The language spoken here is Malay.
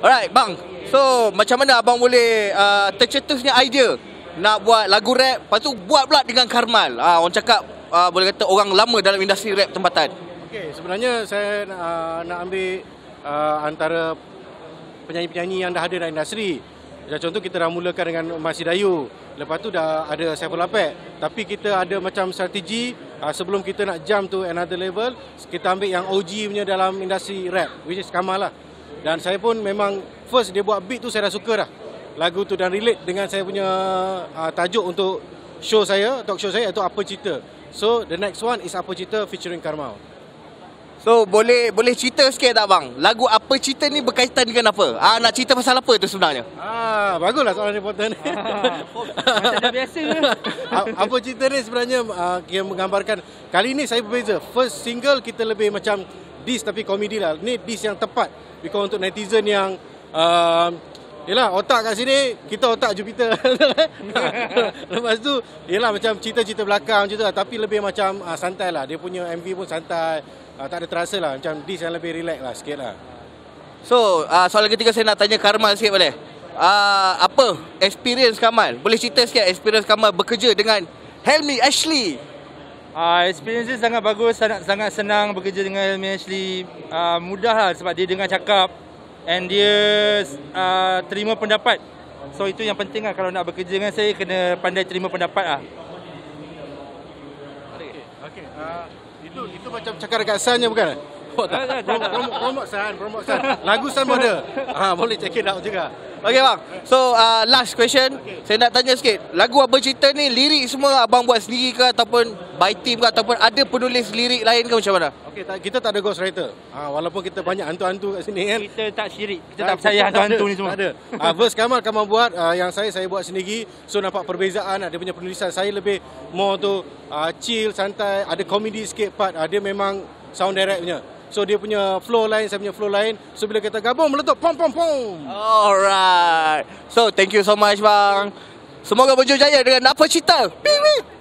Alright bang So macam mana abang boleh uh, Tercetusnya idea Nak buat lagu rap Lepas tu buat pula dengan Karmal uh, Orang cakap uh, Boleh kata orang lama dalam industri rap tempatan Okay sebenarnya saya uh, nak ambil uh, Antara Penyanyi-penyanyi yang dah ada dalam industri Macam contoh kita dah mulakan dengan Mas Hidayu Lepas tu dah ada Seven Lapet Tapi kita ada macam strategi uh, Sebelum kita nak jump to another level Kita ambil yang OG punya dalam industri rap Which is Kamal lah dan saya pun memang first dia buat beat tu saya dah suka dah lagu tu dan relate dengan saya punya uh, tajuk untuk show saya, talk show saya iaitu apa cerita. So the next one is apa cerita featuring Karmau. So boleh boleh cerita sikit tak bang? Lagu apa cerita ni berkaitan dengan apa? Ah nak cerita pasal apa tu sebenarnya? Ah baguslah soalan reporter ni. Ah, macam biasa je. Apa cerita ni sebenarnya uh, yang menggambarkan kali ni saya berbeza. First single kita lebih macam diss tapi komedi lah. Ni diss yang tepat. Because untuk netizen yang uh, yelah otak kat sini, kita otak Jupiter. Lepas tu yelah macam cerita-cerita belakang je tu lah. Tapi lebih macam uh, santai lah. Dia punya MV pun santai. Uh, tak ada terasa lah. Macam diss yang lebih relax lah sikit lah. So, uh, soalan ketiga saya nak tanya Karmal sikit boleh? Uh, apa experience Kamal? Boleh cerita sikit experience Kamal bekerja dengan Helmi Ashley? Uh, experience dia sangat bagus, sangat, sangat senang bekerja dengan Helmi Ashley. Uh, mudah lah sebab dia dengar cakap and dia uh, terima pendapat. So itu yang penting lah kalau nak bekerja dengan saya, kena pandai terima pendapat lah. Okay. Uh, itu itu macam cakap dekat Sanya bukan? Oh, tak. promo, promo, promo San, promo San. Lagu San pun ada. Ha, boleh check it out juga. Okay bang. So uh, last question. Okay. Saya nak tanya sikit. Lagu apa cerita ni lirik semua abang buat sendiri ke ataupun by team ke ataupun ada penulis lirik lain ke macam mana? Okay, ta- kita tak ada ghost writer. ha, ah, walaupun kita banyak hantu-hantu kat sini kan. Kita tak syirik. Kita tak, ah, tak percaya hantu-hantu ni semua. Tak ada. Ah verse Kamal Kamal buat uh, yang saya saya buat sendiri. So nampak perbezaan ada punya penulisan saya lebih more tu uh, chill santai ada komedi sikit part ada memang sound direct punya. So dia punya flow lain, saya punya flow lain. So bila kita gabung meletup pom pom pom. Alright. So thank you so much bang. Semoga berjaya dengan apa cerita. Yeah.